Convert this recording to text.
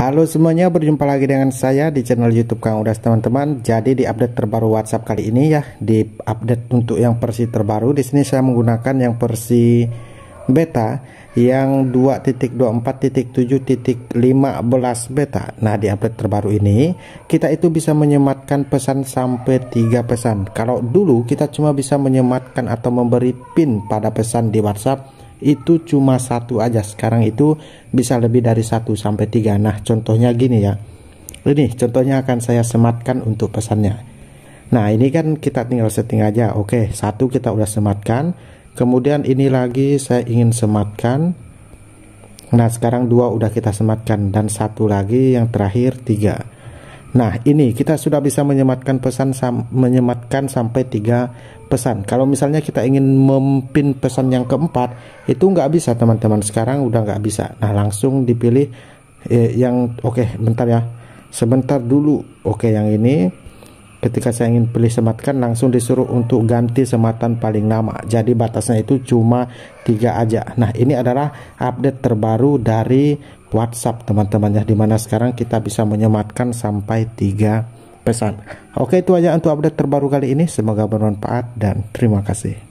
Halo semuanya, berjumpa lagi dengan saya di channel YouTube Kang Udas teman-teman. Jadi di update terbaru WhatsApp kali ini ya, di update untuk yang versi terbaru di sini saya menggunakan yang versi beta yang 2.24.7.15 beta. Nah, di update terbaru ini kita itu bisa menyematkan pesan sampai 3 pesan. Kalau dulu kita cuma bisa menyematkan atau memberi pin pada pesan di WhatsApp itu cuma satu aja sekarang itu bisa lebih dari 1 sampai tiga nah contohnya gini ya ini contohnya akan saya sematkan untuk pesannya nah ini kan kita tinggal setting aja oke satu kita udah sematkan kemudian ini lagi saya ingin sematkan nah sekarang dua udah kita sematkan dan satu lagi yang terakhir tiga Nah, ini kita sudah bisa menyematkan pesan sam menyematkan sampai tiga pesan. Kalau misalnya kita ingin mempin pesan yang keempat, itu nggak bisa teman-teman. Sekarang udah nggak bisa. Nah, langsung dipilih eh, yang oke, okay, bentar ya. Sebentar dulu. Oke, okay, yang ini ketika saya ingin pilih sematkan langsung disuruh untuk ganti sematan paling lama jadi batasnya itu cuma tiga aja nah ini adalah update terbaru dari WhatsApp teman-teman ya dimana sekarang kita bisa menyematkan sampai tiga pesan oke itu aja untuk update terbaru kali ini semoga bermanfaat dan terima kasih